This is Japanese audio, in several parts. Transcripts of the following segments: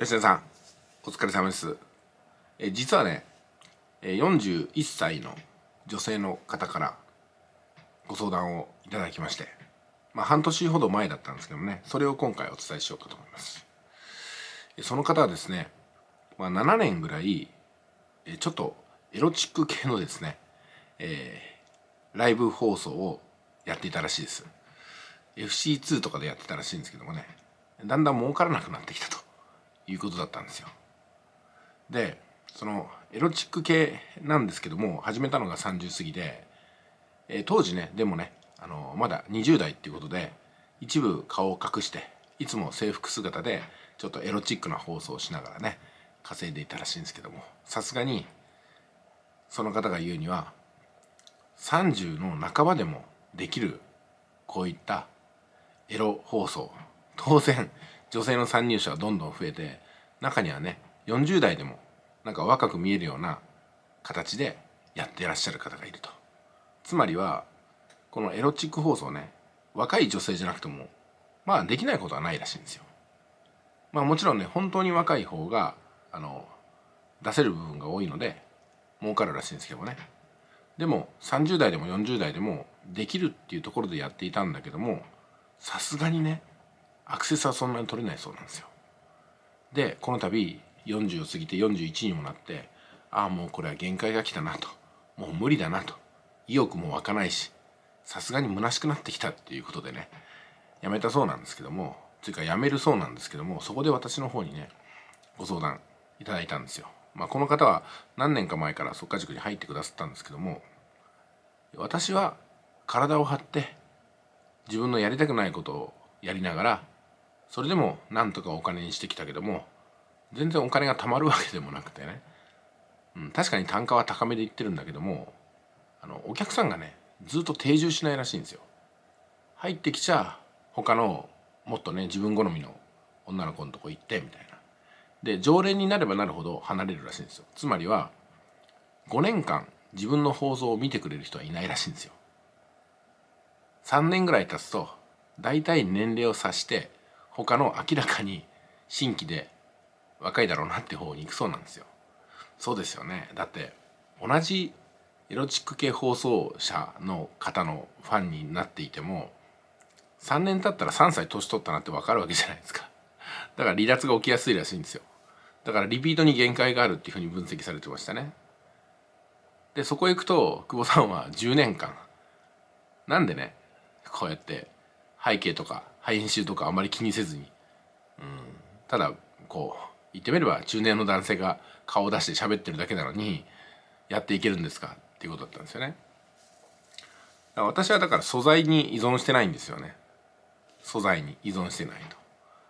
吉田さんお疲れ様ですえ実はね41歳の女性の方からご相談をいただきまして、まあ、半年ほど前だったんですけどもねそれを今回お伝えしようかと思いますその方はですね、まあ、7年ぐらいちょっとエロチック系のですね、えー、ライブ放送をやっていたらしいです FC2 とかでやってたらしいんですけどもねだんだん儲からなくなってきたということだったんですよ。でそのエロチック系なんですけども始めたのが30過ぎで、えー、当時ねでもねあのまだ20代っていうことで一部顔を隠していつも制服姿でちょっとエロチックな放送をしながらね稼いでいたらしいんですけどもさすがにその方が言うには30の半ばでもできるこういったエロ放送当然女性の参入者はどんどん増えて中にはね40代でもなんか若く見えるような形でやってらっしゃる方がいるとつまりはこのエロチック放送ね若い女性じゃなくてもまあできないことはないらしいんですよまあもちろんね本当に若い方があの出せる部分が多いので儲かるらしいんですけどねでも30代でも40代でもできるっていうところでやっていたんだけどもさすがにねアクセスはそんなに取れないそうなんですよでこの度40を過ぎて41にもなってああもうこれは限界が来たなともう無理だなと意欲も湧かないしさすがに虚しくなってきたっていうことでねやめたそうなんですけどもというかやめるそうなんですけどもそこで私の方にねご相談いただいたんですよ。まあ、この方は何年か前から速化塾に入ってくださったんですけども私は体を張って自分のやりたくないことをやりながらそれでもなんとかお金にしてきたけども全然お金が貯まるわけでもなくてね、うん、確かに単価は高めでいってるんだけどもあのお客さんがねずっと定住しないらしいんですよ。入ってきちゃ他のもっとね自分好みの女の子のとこ行ってみたいな。で常連になればなるほど離れるらしいんですよ。つまりは5年間自分の放送を見てくれる人はいないらしいんですよ。3年ぐらい経つと大体年齢を察して他の明らかに新規で若いだろうなって方に行くそうなんですよ。そうですよね。だって同じエロチック系放送者の方のファンになっていても3年経ったら3歳年取ったなって分かるわけじゃないですか。だから離脱が起きやすいらしいんですよ。だからリピートに限界があるっていうふうに分析されてましたね。で、そこへ行くと、久保さんは10年間、なんでね、こうやって背景とか編集とかあまり気にせずに、うん、ただこう言ってみれば中年の男性が顔を出して喋ってるだけなのにやっていけるんですかっていうことだったんですよね。私はだから素材に依存してないんですよね。素材に依存してないと。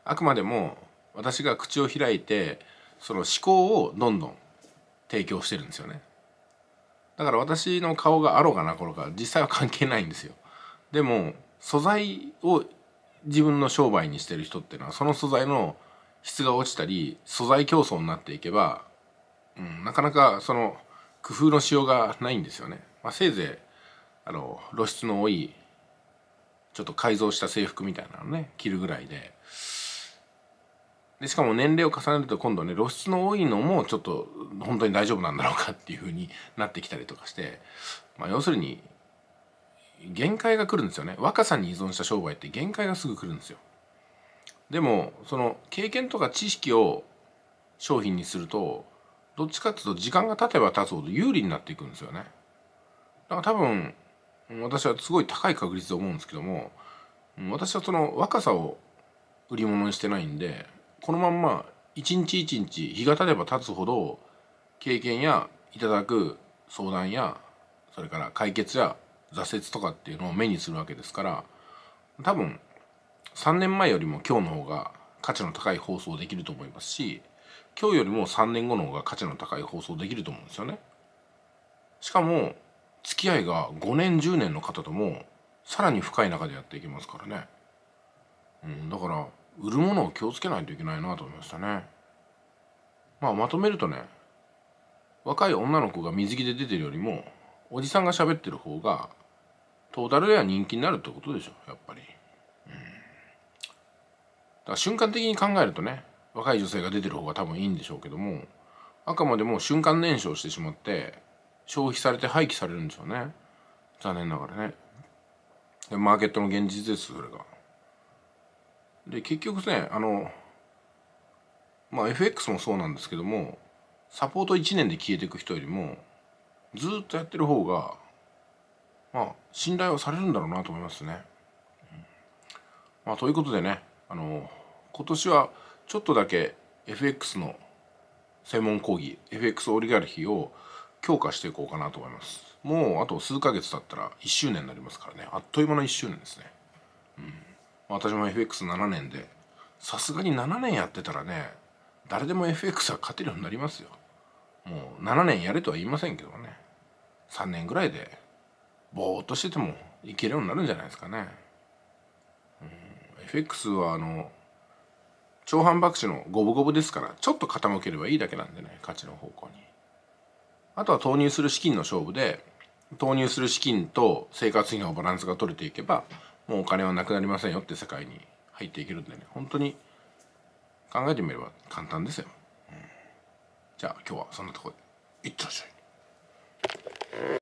あくまでも私が口を開いてその思考をどんどん提供してるんですよね。だから私の顔があろうがなころか実際は関係ないんですよ。でも素材を自分の商売にしてる人っていうのはその素材の質が落ちたり素材競争になっていけば、うん、なかなかその工夫のしようがないんですよね。まあ、せいぜいあの露出の多いちょっと改造した制服みたいなのね着るぐらいででしかも年齢を重ねると今度ね露出の多いのもちょっと本当に大丈夫なんだろうかっていう風になってきたりとかして、まあ、要するに限界が来るんですよね若さに依存した商売って限界がすぐ来るんですよでもその経験とか知識を商品にするとどっちかっていうと時間が経てば経つほど有利になっていくんですよねだから多分私はすごい高い確率で思うんですけども私はその若さを売り物にしてないんでこのまんま一日一日日が経てば経つほど経験やいただく相談やそれから解決や挫折とかっていうのを目にするわけですから多分3年前よりも今日の方が価値の高い放送できると思いますし今日よりも3年後の方が価値の高い放送できると思うんですよね。しかも付き合いが5年10年の方ともさらに深い中でやっていきますからね。うん、だから売るものを気をつけないといけないなと思いましたね。まあまとめるとね若い女の子が水着で出てるよりもおじさんが喋ってる方がトータルでは人気になるってことでしょやっぱり、うん、だから瞬間的に考えるとね若い女性が出てる方が多分いいんでしょうけどもあくまでも瞬間燃焼してしまって消費されて廃棄されるんでしょうね残念ながらねでマーケットの現実ですそれがで結局ねあのまあ FX もそうなんですけどもサポート1年で消えていく人よりもずっとやってる方が信頼をされるんだろうなと思いますね。まあ、ということでねあの今年はちょっとだけ FX の専門講義 FX オリガルヒを強化していこうかなと思いますもうあと数ヶ月経ったら1周年になりますからねあっという間の1周年ですね、うん、私も FX7 年でさすがに7年やってたらね誰でも FX は勝てるようになりますよもう7年やれとは言いませんけどね3年ぐらいでぼーっとしててもいけるようになるんじゃないですかね。うん、FX はあの長反爆死の五分五分ですからちょっと傾ければいいだけなんでね価値の方向に。あとは投入する資金の勝負で投入する資金と生活費のバランスが取れていけばもうお金はなくなりませんよって世界に入っていけるんでね本当に考えてみれば簡単ですよ。うん、じゃあ今日はそんなとこでいってらっしゃい。